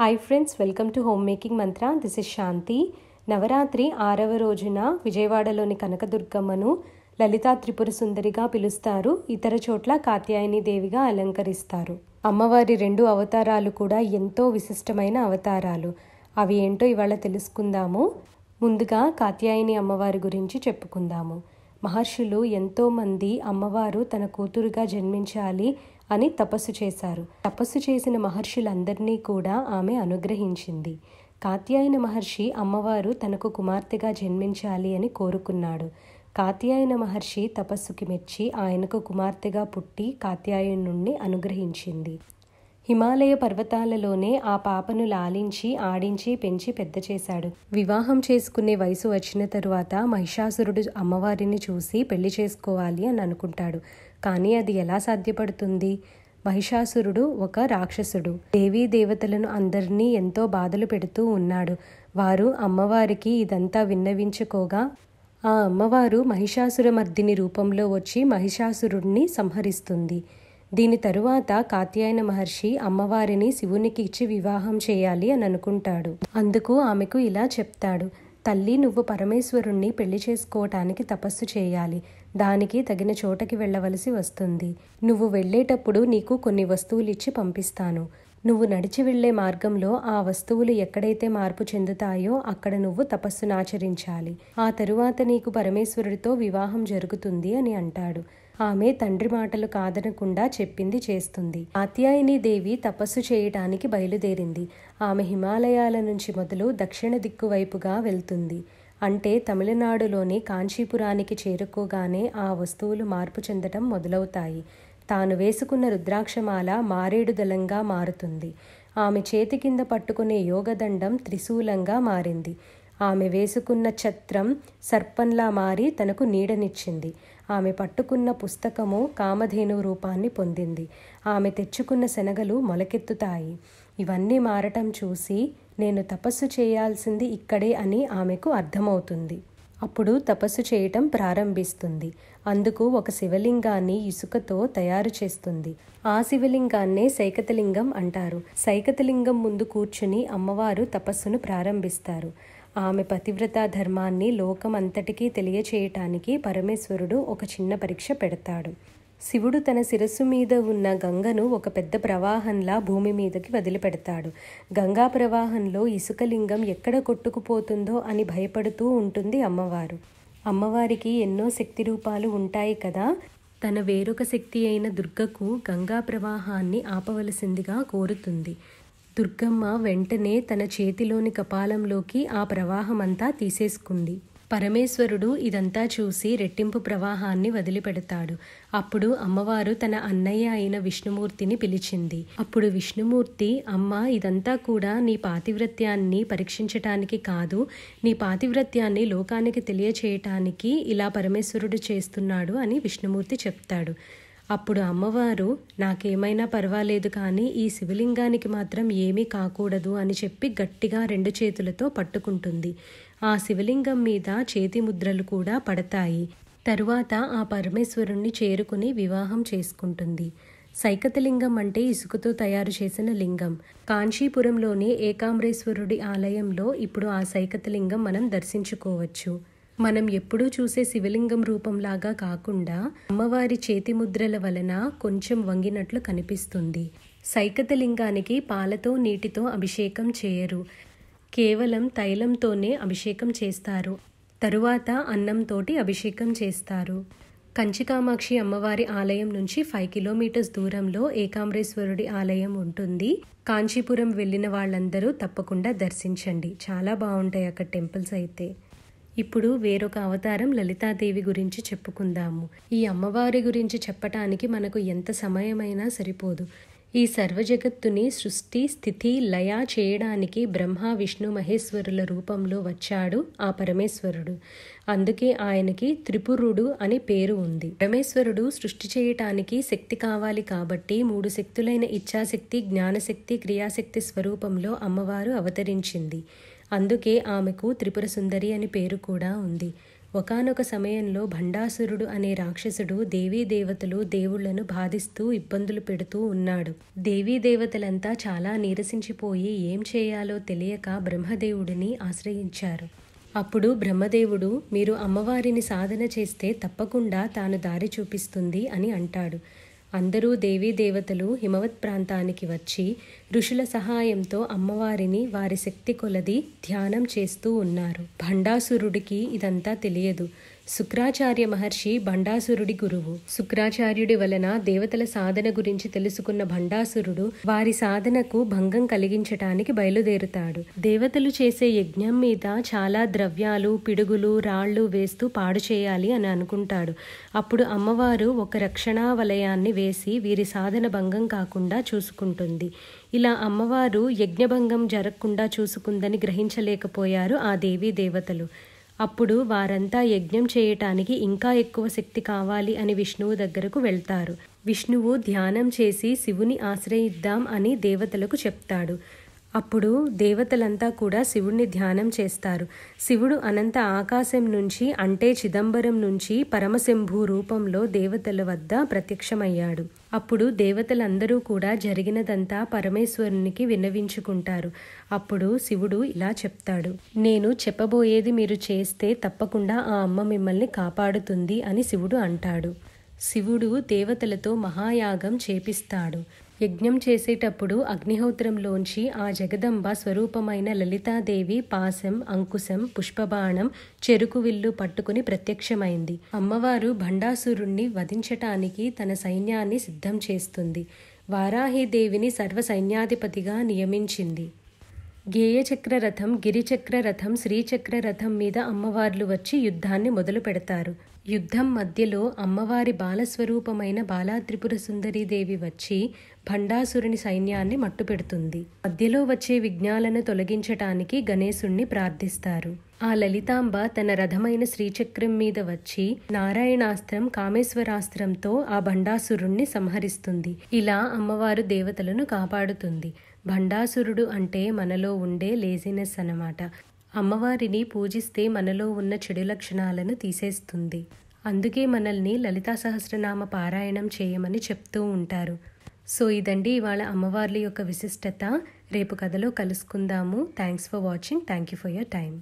hi friends welcome to home making Mantra this is Shanti Navratri ఆరవ రోజున విజయవాడలోని కనకదుర్గమ్మను లలితా త్రిపుర సుందరిగా పిలుస్తారు ఇతర చోట్ల కాత్యాయని దేవిగా అలంకరిస్తారు అమ్మవారి రెండు అవతారాలు కూడా ఎంతో విశిష్టమైన అవతారాలు అవి ఏంటో ఇవాళ తెలుసుకుందాము ముందుగా కాత్యాయని అమ్మవారి గురించి చెప్పుకుందాము మహర్షులు ఎంతోమంది అమ్మవారు తన కూతురుగా జన్మించాలి అని తపస్సు చేశారు తపస్సు చేసిన మహర్షులందరినీ కూడా ఆమె అనుగ్రహించింది కాత్యాయన మహర్షి అమ్మవారు తనకు కుమార్తెగా జన్మించాలి అని కోరుకున్నాడు కాత్యాయన మహర్షి తపస్సుకి మెచ్చి ఆయనకు కుమార్తెగా పుట్టి కాత్యాయనుణ్ణి అనుగ్రహించింది హిమాలయ పర్వతాలలోనే ఆ పాపను లాలించి ఆడించి పెంచి పెద్ద చేశాడు వివాహం చేసుకునే వయసు వచ్చిన తరువాత మహిషాసురుడు అమ్మవారిని చూసి పెళ్లి చేసుకోవాలి అని అనుకుంటాడు కానీ అది ఎలా సాధ్యపడుతుంది మహిషాసురుడు ఒక రాక్షసుడు దేవీ దేవతలను అందరినీ ఎంతో బాధలు పెడుతూ ఉన్నాడు వారు అమ్మవారికి ఇదంతా విన్నవించుకోగా ఆ అమ్మవారు మహిషాసురమర్దిని రూపంలో వచ్చి మహిషాసురుడిని సంహరిస్తుంది దీని తరువాత కాత్యాయన మహర్షి అమ్మవారిని శివునికి ఇచ్చి వివాహం చేయాలి అని అనుకుంటాడు అందుకు ఆమెకు ఇలా చెప్తాడు తల్లి నువ్వు పరమేశ్వరుణ్ణి పెళ్లి చేసుకోవటానికి తపస్సు చేయాలి దానికి తగిన చోటకి వెళ్ళవలసి వస్తుంది నువ్వు వెళ్ళేటప్పుడు నీకు కొన్ని వస్తువులు ఇచ్చి పంపిస్తాను నువ్వు నడిచి వెళ్లే మార్గంలో ఆ వస్తువులు ఎక్కడైతే మార్పు చెందుతాయో అక్కడ నువ్వు తపస్సునాచరించాలి ఆ తరువాత నీకు పరమేశ్వరుడితో వివాహం జరుగుతుంది అని అంటాడు ఆమె తండ్రి మాటలు కాదనకుండా చెప్పింది చేస్తుంది కాత్యాయని దేవి తపస్సు చేయటానికి బయలుదేరింది ఆమె హిమాలయాల నుంచి మొదలు దక్షిణ దిక్కు వైపుగా వెళ్తుంది అంటే తమిళనాడులోని కాంచీపురానికి చేరుకోగానే ఆ వస్తువులు మార్పు చెందటం మొదలవుతాయి తాను వేసుకున్న రుద్రాక్షమాల మారేడుదలంగా మారుతుంది ఆమె చేతి కింద పట్టుకునే యోగదండం త్రిశూలంగా మారింది ఆమె వేసుకున్న ఛత్రం సర్పంలా మారి తనకు నీడనిచ్చింది ఆమె పట్టుకున్న పుస్తకము కామధేను రూపాన్ని పొందింది ఆమె తెచ్చుకున్న శనగలు మొలకెత్తుతాయి ఇవన్నీ మారటం చూసి నేను తపస్సు చేయాల్సింది ఇక్కడే అని ఆమెకు అర్థమవుతుంది అప్పుడు తపస్సు చేయటం ప్రారంభిస్తుంది అందుకు ఒక శివలింగాన్ని ఇసుకతో తయారు చేస్తుంది ఆ శివలింగాన్నే సైకతలింగం అంటారు సైకతలింగం ముందు కూర్చుని అమ్మవారు తపస్సును ప్రారంభిస్తారు ఆమె పతివ్రత ధర్మాన్ని లోకమంతటికీ తెలియచేయటానికి పరమేశ్వరుడు ఒక చిన్న పరీక్ష పెడతాడు శివుడు తన శిరస్సు మీద ఉన్న గంగను ఒక పెద్ద ప్రవాహంలా భూమి మీదకి వదిలిపెడతాడు గంగా ప్రవాహంలో ఇసుకలింగం ఎక్కడ కొట్టుకుపోతుందో అని భయపడుతూ ఉంటుంది అమ్మవారు అమ్మవారికి ఎన్నో శక్తి రూపాలు ఉంటాయి కదా తన వేరొక శక్తి అయిన దుర్గకు గంగా ప్రవాహాన్ని ఆపవలసిందిగా కోరుతుంది దుర్గమ్మ వెంటనే తన చేతిలోని కపాలంలోకి ఆ ప్రవాహమంతా తీసేసుకుంది పరమేశ్వరుడు ఇదంతా చూసి రెట్టింపు ప్రవాహాన్ని వదిలిపెడతాడు అప్పుడు అమ్మవారు తన అన్నయ్య అయిన విష్ణుమూర్తిని పిలిచింది అప్పుడు విష్ణుమూర్తి అమ్మ ఇదంతా కూడా నీ పాతివ్రత్యాన్ని పరీక్షించటానికి కాదు నీ పాతివ్రత్యాన్ని లోకానికి తెలియచేయటానికి ఇలా పరమేశ్వరుడు చేస్తున్నాడు అని విష్ణుమూర్తి చెప్తాడు అప్పుడు అమ్మవారు నాకేమైనా పర్వాలేదు కానీ ఈ శివలింగానికి మాత్రం ఏమీ కాకూడదు అని చెప్పి గట్టిగా రెండు చేతులతో పట్టుకుంటుంది ఆ శివలింగం మీద చేతి ముద్రలు కూడా పడతాయి తరువాత ఆ పరమేశ్వరుణ్ణి చేరుకుని వివాహం చేసుకుంటుంది సైకతలింగం అంటే ఇసుకతో తయారు చేసిన లింగం కాంచీపురంలోని ఏకామ్రేశ్వరుడి ఆలయంలో ఇప్పుడు ఆ సైకతలింగం మనం దర్శించుకోవచ్చు మనం ఎప్పుడూ చూసే శివలింగం రూపంలాగా కాకుండా అమ్మవారి చేతి ముద్రల వలన కొంచెం వంగినట్లు కనిపిస్తుంది సైకతలింగానికి పాలతో నీటితో అభిషేకం చేయరు కేవలం తైలంతోనే అభిషేకం చేస్తారు తరువాత అన్నంతోటి అభిషేకం చేస్తారు కంచికామాక్షి అమ్మవారి ఆలయం నుంచి ఫైవ్ కిలోమీటర్స్ దూరంలో ఏకాంబ్రేశ్వరుడి ఆలయం ఉంటుంది కాంచీపురం వెళ్ళిన వాళ్ళందరూ తప్పకుండా దర్శించండి చాలా బాగుంటాయి అక్కడ టెంపుల్స్ అయితే ఇప్పుడు వేరొక అవతారం లలితాదేవి గురించి చెప్పుకుందాము ఈ అమ్మవారి గురించి చెప్పటానికి మనకు ఎంత సమయమైనా సరిపోదు ఈ సర్వజగత్తుని సృష్టి స్థితి లయ చేయడానికి బ్రహ్మ విష్ణు మహేశ్వరుల రూపంలో వచ్చాడు ఆ పరమేశ్వరుడు అందుకే ఆయనకి త్రిపురుడు అని పేరు ఉంది పరమేశ్వరుడు సృష్టి చేయటానికి శక్తి కావాలి కాబట్టి మూడు శక్తులైన ఇచ్ఛాశక్తి జ్ఞానశక్తి క్రియాశక్తి స్వరూపంలో అమ్మవారు అవతరించింది అందుకే ఆమెకు త్రిపుర సుందరి అని పేరు కూడా ఉంది ఒకనొక సమయంలో భండాసురుడు అనే రాక్షసుడు దేవీ దేవతలు దేవుళ్లను బాధిస్తూ ఇబ్బందులు పెడుతూ ఉన్నాడు దేవీ దేవతలంతా చాలా నీరసించిపోయి ఏం చేయాలో తెలియక బ్రహ్మదేవుడిని ఆశ్రయించారు అప్పుడు బ్రహ్మదేవుడు మీరు అమ్మవారిని సాధన చేస్తే తప్పకుండా తాను దారి చూపిస్తుంది అని అంటాడు అందరూ దేవతలు హిమవత్ ప్రాంతానికి వచ్చి ఋషుల సహాయంతో అమ్మవారిని వారి శక్తి కొలది ధ్యానం చేస్తూ ఉన్నారు భండాసురుడికి ఇదంతా తెలియదు శుక్రాచార్య మహర్షి భండాసురుడి గురువు శుక్రాచార్యుడి వలన దేవతల సాధన గురించి తెలుసుకున్న భండాసురుడు వారి సాధనకు భంగం కలిగించటానికి బయలుదేరుతాడు దేవతలు చేసే యజ్ఞం మీద చాలా ద్రవ్యాలు పిడుగులు రాళ్లు వేస్తూ పాడు చేయాలి అని అనుకుంటాడు అప్పుడు అమ్మవారు ఒక రక్షణా వలయాన్ని వేసి వీరి సాధన భంగం కాకుండా చూసుకుంటుంది ఇలా అమ్మవారు యజ్ఞభంగం జరగకుండా చూసుకుందని గ్రహించలేకపోయారు ఆ దేవీ దేవతలు అప్పుడు వారంతా యజ్ఞం చేయటానికి ఇంకా ఎక్కువ శక్తి కావాలి అని విష్ణువు దగ్గరకు వెళ్తారు విష్ణువు ధ్యానం చేసి శివుని ఆశ్రయిద్దాం అని దేవతలకు చెప్తాడు అప్పుడు దేవతలంతా కూడా శివుణ్ణి ధ్యానం చేస్తారు శివుడు అనంత ఆకాశం నుంచి అంటే చిదంబరం నుంచి పరమశంభు రూపంలో దేవతల వద్ద ప్రత్యక్షమయ్యాడు అప్పుడు దేవతలందరూ కూడా జరిగినదంతా పరమేశ్వరునికి విన్నవించుకుంటారు అప్పుడు శివుడు ఇలా చెప్తాడు నేను చెప్పబోయేది మీరు చేస్తే తప్పకుండా ఆ అమ్మ మిమ్మల్ని కాపాడుతుంది అని శివుడు అంటాడు శివుడు దేవతలతో మహాయాగం చేపిస్తాడు యజ్ఞం చేసేటప్పుడు అగ్నిహోత్రంలోంచి ఆ జగదంబ స్వరూపమైన లలితాదేవి పాసం అంకుశం పుష్పబాణం చెరుకు విల్లు పట్టుకుని ప్రత్యక్షమైంది అమ్మవారు భండాసురుణ్ణి వధించటానికి తన సైన్యాన్ని సిద్ధం చేస్తుంది వారాహిదేవిని సర్వ సైన్యాధిపతిగా నియమించింది గేయచక్ర రథం గిరిచక్ర రథం శ్రీచక్ర రథం మీద అమ్మవార్లు వచ్చి యుద్ధాన్ని మొదలు పెడతారు యుద్ధం మధ్యలో అమ్మవారి బాలస్వరూపమైన బాలాత్రిపుర సుందరీదేవి వచ్చి భండాసురుని సైన్యాన్ని మట్టుపెడుతుంది మధ్యలో వచ్చే విఘ్నాలను తొలగించటానికి గణేశుణ్ణి ప్రార్థిస్తారు ఆ లలితాంబ తన రథమైన శ్రీచక్రం మీద వచ్చి నారాయణాస్త్రం కామేశ్వరాస్త్రంతో ఆ భండాసురుణ్ణి సంహరిస్తుంది ఇలా అమ్మవారు దేవతలను కాపాడుతుంది భండాసురుడు అంటే మనలో ఉండే లేజినెస్ అన్నమాట అమ్మవారిని పూజిస్తే మనలో ఉన్న చెడు లక్షణాలను తీసేస్తుంది అందుకే మనల్ని లలితా సహస్రనామ పారాయణం చేయమని చెప్తూ ఉంటారు సో ఇదండి ఇవాళ అమ్మవార్ల యొక్క విశిష్టత రేపు కథలో కలుసుకుందాము thanks for watching thank you for your time